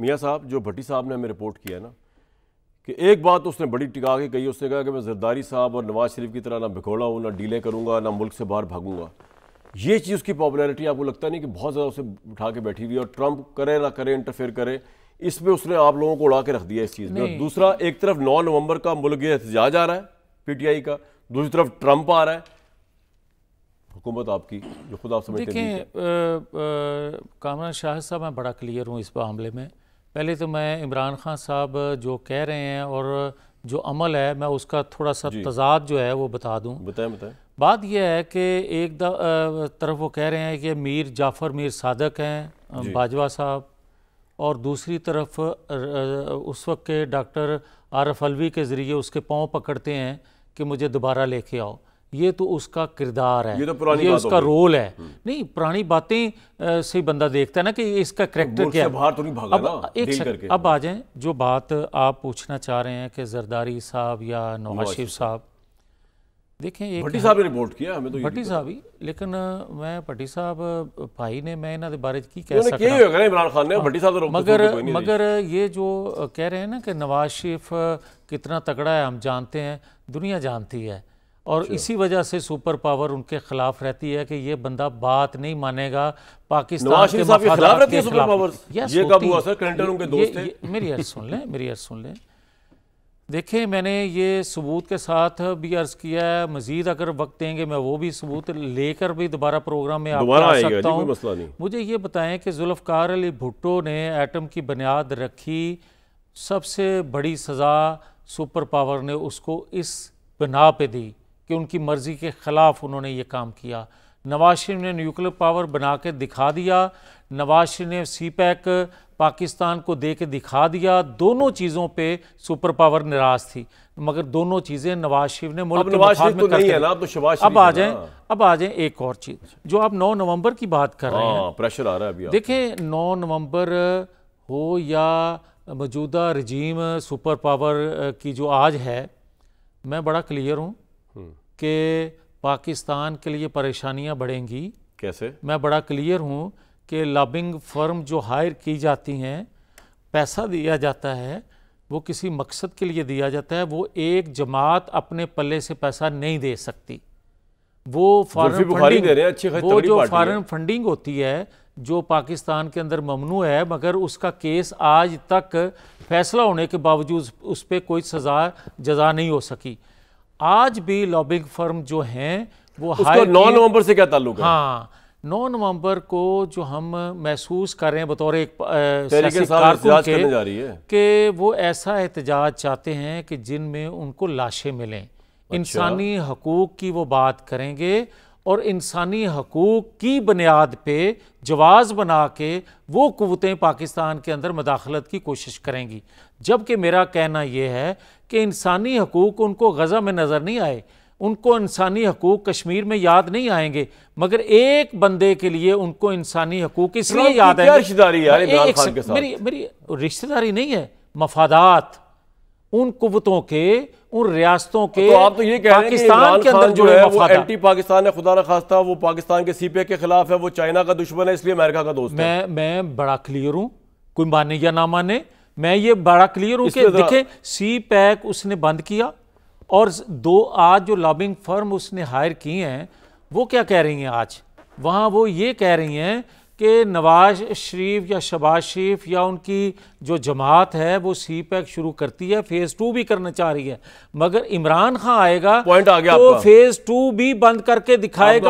मियाँ साहब जो भट्टी साहब ने हमें रिपोर्ट किया है ना कि एक बात उसने बड़ी टिका के कही उसने कहा कि मैं जरदारी साहब और नवाज शरीफ की तरह ना भिखोड़ा हूँ ना डीले करूँगा ना मुल्क से बाहर भागूंगा ये चीज़ उसकी पॉपुलैरिटी आपको लगता नहीं कि बहुत ज़्यादा उसे उठा के बैठी हुई और ट्रंप करे ना करे इंटरफेयर करे इस पर उसने आप लोगों को उड़ा के रख दिया इस चीज़ में दूसरा एक तरफ नौ नवंबर का मुल्क एहतजाज आ रहा है पी का दूसरी तरफ ट्रंप आ रहा है हुकूमत आपकी जो खुद आप समझते देखें कामरान शाह साहब मैं बड़ा क्लियर हूँ इस मामले में पहले तो मैं इमरान खान साहब जो कह रहे हैं और जो अमल है मैं उसका थोड़ा सा तजाद जो है वो बता दूँ बताएं बताएं बात यह है कि एक तरफ वो कह रहे हैं कि मीर जाफ़र मीर सादक हैं बाजवा साहब और दूसरी तरफ उस वक्त के डॉक्टर आरफ अलवी के ज़रिए उसके पाँव पकड़ते हैं कि मुझे दोबारा लेके आओ ये तो उसका किरदार है ये तो पुरानी ये उसका रोल है हम्म। नहीं पुरानी बातें से बंदा देखता है ना कि इसका करेक्टर क्या है बाहर तो नहीं भागा अब एक करके अब आ जाए जो बात आप पूछना चाह रहे हैं कि जरदारी साहब या नवाज शरीफ साहब देखें एक भट्टी साहब ने रिपोर्ट किया हमें तो भट्टी साहब ही लेकिन मैं भट्टी साहब भाई ने मैं इन्होंने बारे की कह सकता इमरान खान ने हाँ, भट्टी साहब तो मगर मगर ये जो कह रहे हैं ना कि नवाज शरीफ कितना तगड़ा है हम जानते हैं दुनिया जानती है और अच्छा। इसी वजह से सुपर पावर उनके खिलाफ रहती है कि ये बंदा बात नहीं मानेगा पाकिस्तान के, के खिलाफ रहती है सुपर ये कब हुआ सर क्लिंटन उनके दोस्त थे मेरी अर्ज सुन लें मेरी अर्ज सुन लें देखें मैंने ये सबूत के साथ भी अर्ज किया है मजीद अगर वक्त देंगे मैं वो भी सबूत लेकर भी दोबारा प्रोग्राम में आ सकता हूँ मुझे ये बताएं कि जुल्फकार अली भुट्टो ने एटम की बुनियाद रखी सबसे बड़ी सज़ा सुपर पावर ने उसको इस बना पे दी कि उनकी मर्ज़ी के ख़िलाफ़ उन्होंने ये काम किया नवाज शरीफ ने न्यूक्लियर पावर बना के दिखा दिया नवाज शरीफ ने सी पैक पाकिस्तान को दे के दिखा दिया दोनों चीज़ों पे सुपर पावर निराश थी मगर दोनों चीज़ें नवाज शरीफ ने मुल्क के में तो नहीं है ना तो शबाज अब आ जाए अब आ जाए एक और चीज़ जो आप 9 नवंबर की बात कर रहे हैं प्रेशर हाँ, आ रहा है अभी देखें 9 नवंबर हो या मौजूदा रजीम सुपर पावर की जो आज है मैं बड़ा क्लियर हूँ कि पाकिस्तान के लिए परेशानियां बढ़ेंगी कैसे मैं बड़ा क्लियर हूँ कि लॉबिंग फर्म जो हायर की जाती हैं पैसा दिया जाता है वो किसी मकसद के लिए दिया जाता है वो एक जमात अपने पल्ले से पैसा नहीं दे सकती वो फॉरन फंडिंग वो जो फॉरेन फंडिंग होती है जो पाकिस्तान के अंदर ममनू है मगर उसका केस आज तक फैसला होने के बावजूद उस पर कोई सज़ा जजा नहीं हो सकी आज भी लॉबिंग फर्म जो हैं वो हाई नौ नवंबर से क्या ताल्लुक है हाँ नौ नवंबर को जो हम महसूस कर रहे हैं बतौर एक के वो ऐसा एहतजाज चाहते हैं कि जिनमें उनको लाशें मिलें अच्छा। इंसानी हकूक़ की वो बात करेंगे और इंसानी हकूक़ की बुनियाद पे जवाज़ बना के वो कुतें पाकिस्तान के अंदर मदाखलत की कोशिश करेंगी जबकि मेरा कहना यह है कि इंसानी हकूक़ उनको गज़ा में नज़र नहीं आए उनको इंसानी हकूक़ कश्मीर में याद नहीं आएंगे मगर एक बंदे के लिए उनको इंसानी हकूक़ इसलिए याद आएंगे रिश्तेदारी मेरी मेरी रिश्तेदारी नहीं है मफादात उन कुतों के उन रियासतों के तो आप तो ये कह रहे हैं के अंदर जो है एंटी पाकिस्तान है खुदा ना खास्ता वो पाकिस्तान के सीपे के खिलाफ है वो चाइना का दुश्मन है इसलिए अमेरिका का दोस्त मैं मैं बड़ा क्लियर हूँ कोई माने या ना माने मैं ये बड़ा क्लियर हूँ कि देखें सी पैक उसने बंद किया और दो आज जो लॉबिंग फर्म उसने हायर किए हैं वो क्या कह रही हैं आज वहाँ वो ये कह रही हैं कि नवाज शरीफ या शबाज शरीफ या उनकी जो जमात है वो सी पैक शुरू करती है फेज़ टू भी करना चाह रही है मगर इमरान खान आएगा पॉइंट आ गया तो फेज़ टू भी बंद करके दिखाएगा